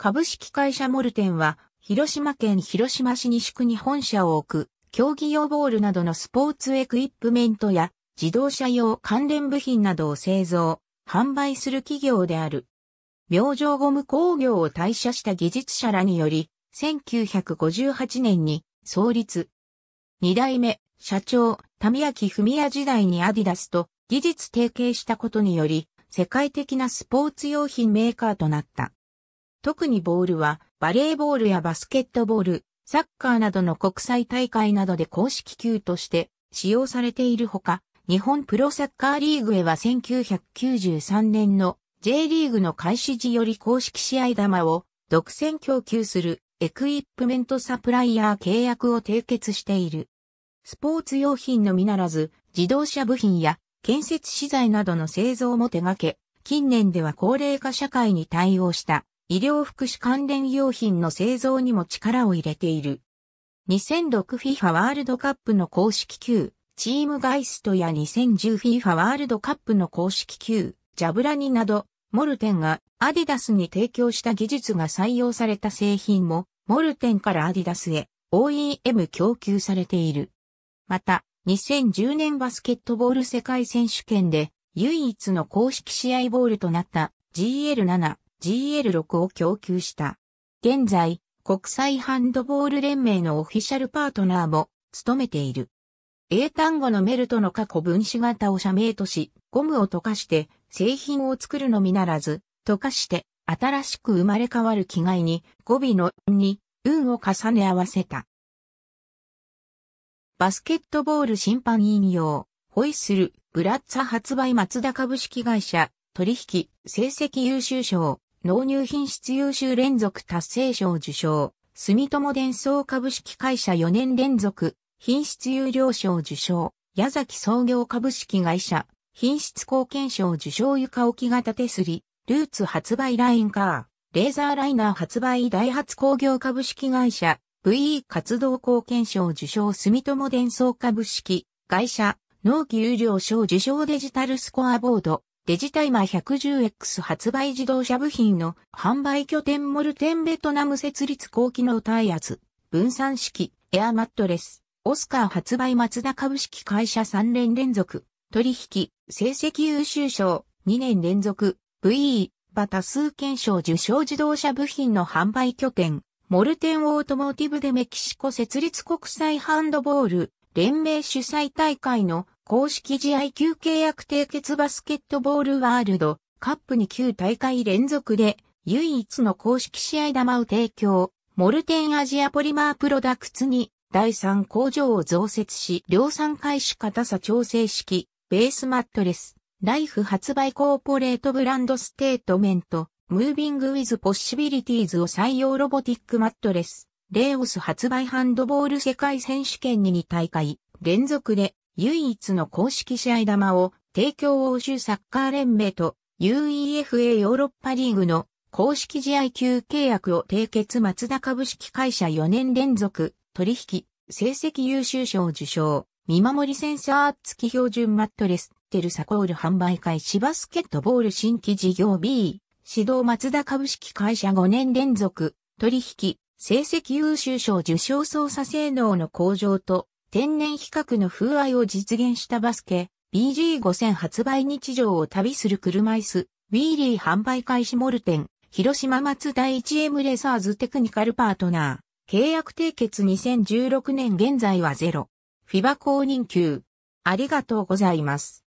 株式会社モルテンは、広島県広島市西区に本社を置く、競技用ボールなどのスポーツエクイプメントや、自動車用関連部品などを製造、販売する企業である。明星ゴム工業を退社した技術者らにより、1958年に創立。二代目、社長、宮明文也時代にアディダスと技術提携したことにより、世界的なスポーツ用品メーカーとなった。特にボールはバレーボールやバスケットボール、サッカーなどの国際大会などで公式球として使用されているほか、日本プロサッカーリーグへは1993年の J リーグの開始時より公式試合玉を独占供給するエクイプメントサプライヤー契約を締結している。スポーツ用品のみならず、自動車部品や建設資材などの製造も手掛け、近年では高齢化社会に対応した医療福祉関連用品の製造にも力を入れている。2006FIFA ワールドカップの公式級、チームガイストや 2010FIFA ワールドカップの公式級、ジャブラニなど、モルテンがアディダスに提供した技術が採用された製品も、モルテンからアディダスへ OEM 供給されている。また、2010年バスケットボール世界選手権で唯一の公式試合ボールとなった GL7 GL6 を供給した。現在、国際ハンドボール連盟のオフィシャルパートナーも務めている。英単語のメルトの過去分子型を社名とし、ゴムを溶かして製品を作るのみならず、溶かして新しく生まれ変わる気概に語尾のに運を重ね合わせた。バスケットボール審判員用、ホイッスル、ブラッツァ発売松田株式会社、取引、成績優秀賞、納入品質優秀連続達成賞受賞、住友電装株式会社4年連続、品質優良賞受賞、矢崎創業株式会社、品質貢献賞受賞床置き型手すり、ルーツ発売ラインカー、レーザーライナー発売ダイハツ工業株式会社、VE 活動貢献賞受賞住友電装株式会社、納期有料賞受賞デジタルスコアボード、デジタイマ 110X 発売自動車部品の販売拠点モルテンベトナム設立高機能耐圧、分散式、エアマットレス、オスカー発売松田株式会社3連連続、取引、成績優秀賞、2年連続、VE、バ多数検証受賞自動車部品の販売拠点、モルテンオートモーティブでメキシコ設立国際ハンドボール、連盟主催大会の公式試合級契約締結バスケットボールワールドカップに9大会連続で唯一の公式試合玉を提供、モルテンアジアポリマープロダクツに第3工場を増設し、量産開始硬さ調整式、ベースマットレス、ライフ発売コーポレートブランドステートメント、ムービングウィズポッシビリティーズを採用ロボティックマットレス、レーオス発売ハンドボール世界選手権に2大会連続で唯一の公式試合玉を帝京欧州サッカー連盟と UEFA ヨーロッパリーグの公式試合級契約を締結松田株式会社4年連続取引成績優秀賞受賞見守りセンサー付き標準マットレステルサコール販売開始バスケットボール新規事業 B 指導松田株式会社5年連続取引成績優秀賞受賞操作性能の向上と天然比較の風合いを実現したバスケ、BG5000 発売日常を旅する車椅子、ウィーリー販売開始モルテン、広島松第 1M レサーズテクニカルパートナー、契約締結2016年現在はゼロ、フィバ公認級。ありがとうございます。